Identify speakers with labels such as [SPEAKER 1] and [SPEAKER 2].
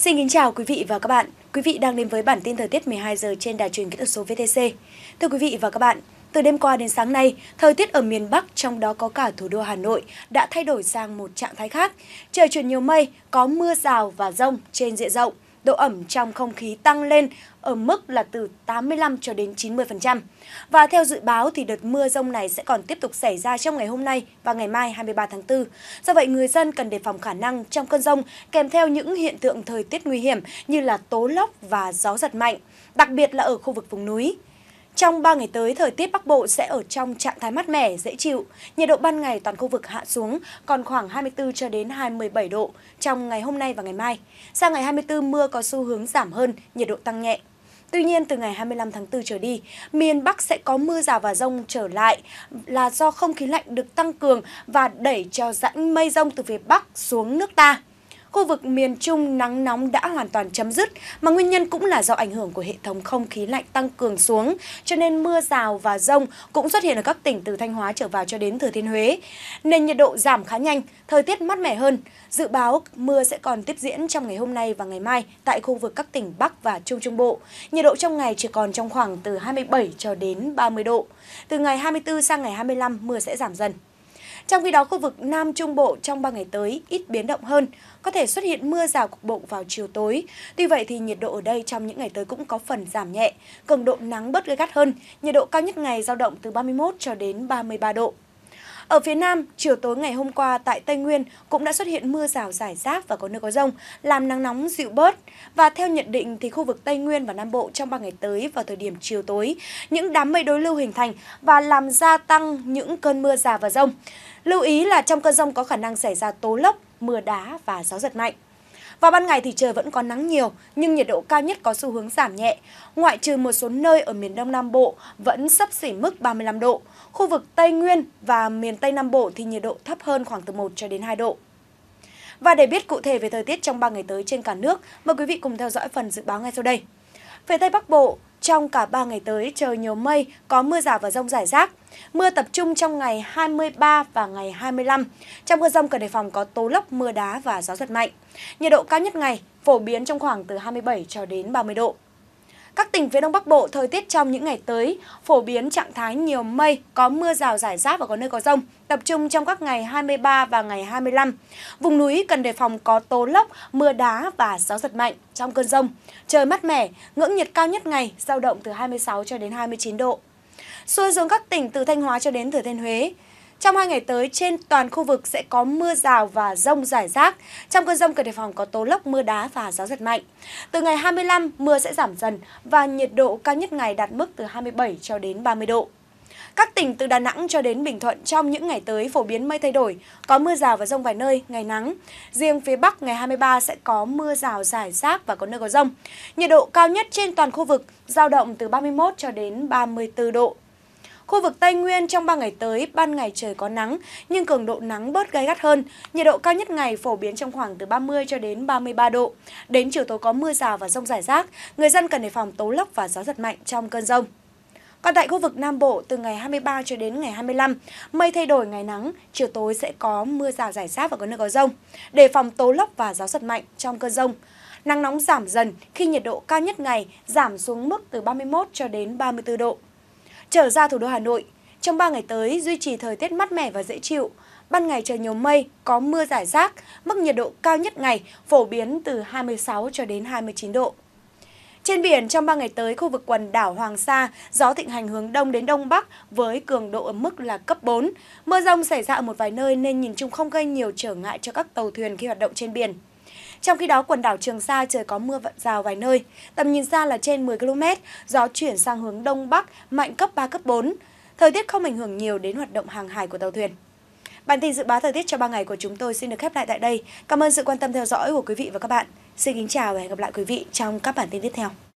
[SPEAKER 1] Xin kính chào quý vị và các bạn. Quý vị đang đến với bản tin thời tiết 12 giờ trên đài truyền kỹ thuật số VTC. Thưa quý vị và các bạn, từ đêm qua đến sáng nay, thời tiết ở miền Bắc trong đó có cả thủ đô Hà Nội đã thay đổi sang một trạng thái khác. Trời chuyển nhiều mây, có mưa rào và rông trên diện rộng độ ẩm trong không khí tăng lên ở mức là từ 85 cho đến 90%. Và theo dự báo thì đợt mưa rông này sẽ còn tiếp tục xảy ra trong ngày hôm nay và ngày mai 23 tháng 4. Do vậy người dân cần đề phòng khả năng trong cơn rông kèm theo những hiện tượng thời tiết nguy hiểm như là tố lốc và gió giật mạnh, đặc biệt là ở khu vực vùng núi. Trong 3 ngày tới, thời tiết Bắc Bộ sẽ ở trong trạng thái mát mẻ, dễ chịu. Nhiệt độ ban ngày toàn khu vực hạ xuống, còn khoảng 24 cho đến 27 độ trong ngày hôm nay và ngày mai. Sang ngày 24, mưa có xu hướng giảm hơn, nhiệt độ tăng nhẹ. Tuy nhiên, từ ngày 25 tháng 4 trở đi, miền Bắc sẽ có mưa rào và rông trở lại là do không khí lạnh được tăng cường và đẩy cho rãnh mây rông từ phía Bắc xuống nước ta khu vực miền Trung nắng nóng đã hoàn toàn chấm dứt, mà nguyên nhân cũng là do ảnh hưởng của hệ thống không khí lạnh tăng cường xuống, cho nên mưa rào và rông cũng xuất hiện ở các tỉnh từ Thanh Hóa trở vào cho đến Thừa Thiên Huế. Nền nhiệt độ giảm khá nhanh, thời tiết mát mẻ hơn. Dự báo mưa sẽ còn tiếp diễn trong ngày hôm nay và ngày mai tại khu vực các tỉnh Bắc và Trung Trung Bộ. Nhiệt độ trong ngày chỉ còn trong khoảng từ 27 cho đến 30 độ. Từ ngày 24 sang ngày 25 mưa sẽ giảm dần. Trong khi đó, khu vực Nam Trung Bộ trong 3 ngày tới ít biến động hơn, có thể xuất hiện mưa rào cục bộ vào chiều tối. Tuy vậy thì nhiệt độ ở đây trong những ngày tới cũng có phần giảm nhẹ, cường độ nắng bớt gay gắt hơn, nhiệt độ cao nhất ngày dao động từ 31 cho đến 33 độ. Ở phía Nam, chiều tối ngày hôm qua tại Tây Nguyên cũng đã xuất hiện mưa rào rải rác và có nơi có rông, làm nắng nóng dịu bớt. Và theo nhận định thì khu vực Tây Nguyên và Nam Bộ trong 3 ngày tới vào thời điểm chiều tối, những đám mây đối lưu hình thành và làm gia tăng những cơn mưa rào và rông. Lưu ý là trong cơn rông có khả năng xảy ra tố lốc, mưa đá và gió giật mạnh. Vào ban ngày thì trời vẫn có nắng nhiều, nhưng nhiệt độ cao nhất có xu hướng giảm nhẹ. Ngoại trừ một số nơi ở miền Đông Nam Bộ vẫn sấp xỉ mức 35 độ. Khu vực Tây Nguyên và miền Tây Nam Bộ thì nhiệt độ thấp hơn khoảng từ 1 cho đến 2 độ. Và để biết cụ thể về thời tiết trong 3 ngày tới trên cả nước, mời quý vị cùng theo dõi phần dự báo ngay sau đây. Về Tây Bắc Bộ, trong cả 3 ngày tới, trời nhiều mây, có mưa rào và rông rải rác. Mưa tập trung trong ngày 23 và ngày 25. Trong mưa rông cần đề phòng có tố lốc, mưa đá và gió giật mạnh. Nhiệt độ cao nhất ngày phổ biến trong khoảng từ 27 cho đến 30 độ. Các tỉnh phía Đông Bắc Bộ, thời tiết trong những ngày tới phổ biến trạng thái nhiều mây, có mưa rào rải rác và có nơi có rông, tập trung trong các ngày 23 và ngày 25. Vùng núi cần đề phòng có tố lốc, mưa đá và gió giật mạnh trong cơn rông. Trời mát mẻ, ngưỡng nhiệt cao nhất ngày giao động từ 26 cho đến 29 độ. Xuôi xuống các tỉnh từ Thanh Hóa cho đến Thừa Thiên Huế, trong hai ngày tới, trên toàn khu vực sẽ có mưa rào và rông rải rác. Trong cơn rông cần đề phòng có tố lốc, mưa đá và gió giật mạnh. Từ ngày 25, mưa sẽ giảm dần và nhiệt độ cao nhất ngày đạt mức từ 27 cho đến 30 độ. Các tỉnh từ Đà Nẵng cho đến Bình Thuận trong những ngày tới phổ biến mây thay đổi, có mưa rào và rông vài nơi, ngày nắng. Riêng phía Bắc ngày 23 sẽ có mưa rào rải rác và có nơi có rông. Nhiệt độ cao nhất trên toàn khu vực giao động từ 31 cho đến 34 độ. Khu vực Tây Nguyên trong 3 ngày tới, ban ngày trời có nắng, nhưng cường độ nắng bớt gai gắt hơn. Nhiệt độ cao nhất ngày phổ biến trong khoảng từ 30 cho đến 33 độ. Đến chiều tối có mưa rào và rông rải rác, người dân cần đề phòng tố lốc và gió giật mạnh trong cơn rông. Còn tại khu vực Nam Bộ, từ ngày 23 cho đến ngày 25, mây thay đổi ngày nắng, chiều tối sẽ có mưa rào rải rác và có nơi có rông. Đề phòng tố lốc và gió giật mạnh trong cơn rông. Nắng nóng giảm dần khi nhiệt độ cao nhất ngày giảm xuống mức từ 31 cho đến 34 độ. Trở ra thủ đô Hà Nội, trong 3 ngày tới duy trì thời tiết mát mẻ và dễ chịu. Ban ngày trời nhiều mây, có mưa rải rác, mức nhiệt độ cao nhất ngày phổ biến từ 26 cho đến 29 độ. Trên biển, trong 3 ngày tới, khu vực quần đảo Hoàng Sa, gió thịnh hành hướng đông đến đông bắc với cường độ ở mức là cấp 4. Mưa rông xảy ra ở một vài nơi nên nhìn chung không gây nhiều trở ngại cho các tàu thuyền khi hoạt động trên biển. Trong khi đó, quần đảo Trường Sa trời có mưa vặn rào vài nơi, tầm nhìn xa là trên 10 km, gió chuyển sang hướng Đông Bắc, mạnh cấp 3, cấp 4. Thời tiết không ảnh hưởng nhiều đến hoạt động hàng hải của tàu thuyền. Bản tin dự báo thời tiết cho 3 ngày của chúng tôi xin được khép lại tại đây. Cảm ơn sự quan tâm theo dõi của quý vị và các bạn. Xin kính chào và hẹn gặp lại quý vị trong các bản tin tiếp theo.